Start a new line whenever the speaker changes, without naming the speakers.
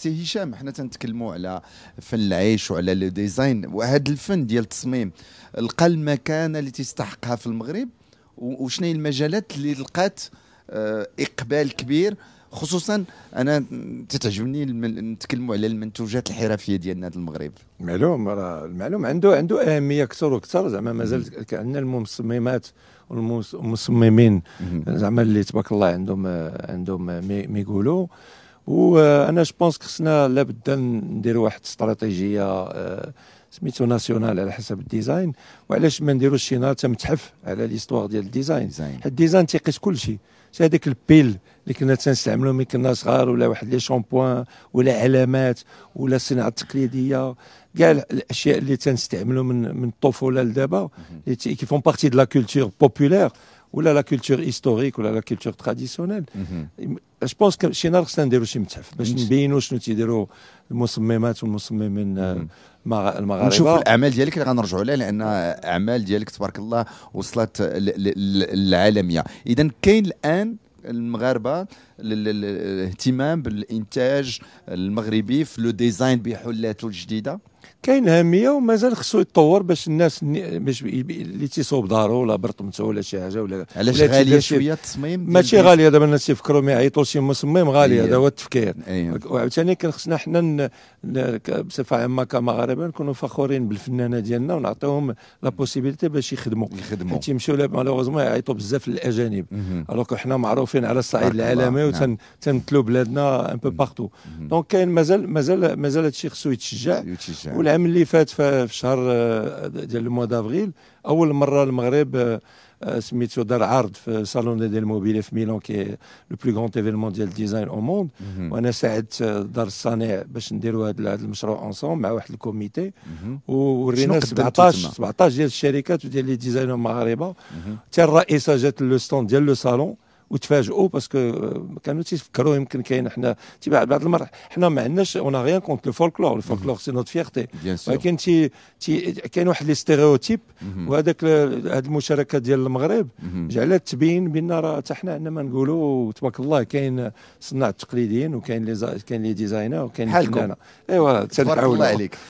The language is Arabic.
سي هشام حنا تنتكلموا على فن العيش وعلى لو ديزاين وهذا الفن ديال التصميم لقى المكانه اللي تستحقها في المغرب وشنو هي المجالات اللي لقات آه، اقبال كبير خصوصا انا تتعجبني نتكلموا على المنتوجات الحرفيه ديالنا المغرب معلوم راه المعلوم عنده عنده
اهميه اكثر واكثر زعما مازال عندنا المصممات والمصممين زعما اللي تبارك الله عندهم عندهم ما يقولوا وانا جو بونس خصنا لابد نديروا واحد استراتيجيه آه، سميتو ناسيونال على حسب الديزاين وعلاش ما نديروش شي نهار متحف على ليستواغ ديال الديزاين حيت الديزاين تيقيس كل شيء هذاك البيل اللي كنا تنستعملو ملي كنا صغار ولا واحد لي شامبوان ولا علامات ولا الصناعه التقليديه كاع الاشياء اللي تنستعملو من من الطفوله لدابا اللي كيفون بارتي دو لا كولتور بوبولير ولا لا كولتور هيستوريك ولا لا كولتور تراديسيونيل اش بونس شي نهار خصنا نديرو شي متحف باش نبينوا شنو تيديروا المصممات والمصممين
المغاربه نشوف الاعمال ديالك اللي غنرجعوا لها لان اعمال ديالك تبارك الله وصلت للعالميه اذا كاين الان المغاربه الاهتمام بالانتاج المغربي في لو ديزاين بحلاته الجديده كاين اهميه ومازال خصو يتطور باش
الناس باش اللي تيصوب دارو ولا برطمته ولا شي حاجه ولا علاش غاليه شويه التصميم ماشي غاليه دابا الناس تيفكروا ما يعيطوا شي مصمم غالي هذا أيوة. هو التفكير أيوة. وعاوتاني كان خصنا حنا بصفه عامه كمغاربه نكونوا فخورين بالفنانه ديالنا ونعطيهم لا بوسيبيليتي باش يخدموا يخدموا حيت يمشيو مالوغوزمون يعيطوا بزاف للاجانب الوغ حنا معروفين على الصعيد العالمي نعم. وتنمثلوا بلادنا ان بو باغتو دونك كاين مازال مازال مازال هادشي خصو يتشجع يعني. والعام اللي فات في شهر آه، ديال الموا دافغيل اول مره المغرب آه، آه، سميتو دار عرض في صالون ديال الموبيلي في ميلون كي لو بلو غون ايفينمون ديال الديزاين او موند وانا ساعدت دار الصانع باش نديروا هذا المشروع اونسون مع واحد الكوميتي وورينا 17 17 ديال الشركات وديال لي ديزاينر المغاربه حتى الرئيسه جات لو ستون ديال لو صالون وتفاجئوا باسكو euh, كانوا تيفكروا يمكن كاين حنا بعض المرات حنا ما عندناش اون غيان كونت لو فولكلور لو فولكلور سي نوت فيغتي ولكن تي تي كاين واحد لي ستيريوتيب mhm. وهذاك هذه المشاركه ديال المغرب mhm. جعلت تبين بان راه حتى حنا عندنا ما نقولوا تبارك الله كاين الصناع التقليديين وكاين لي كاين لي ديزاينر وكاين الفنانه ايوا تبارك الله عليك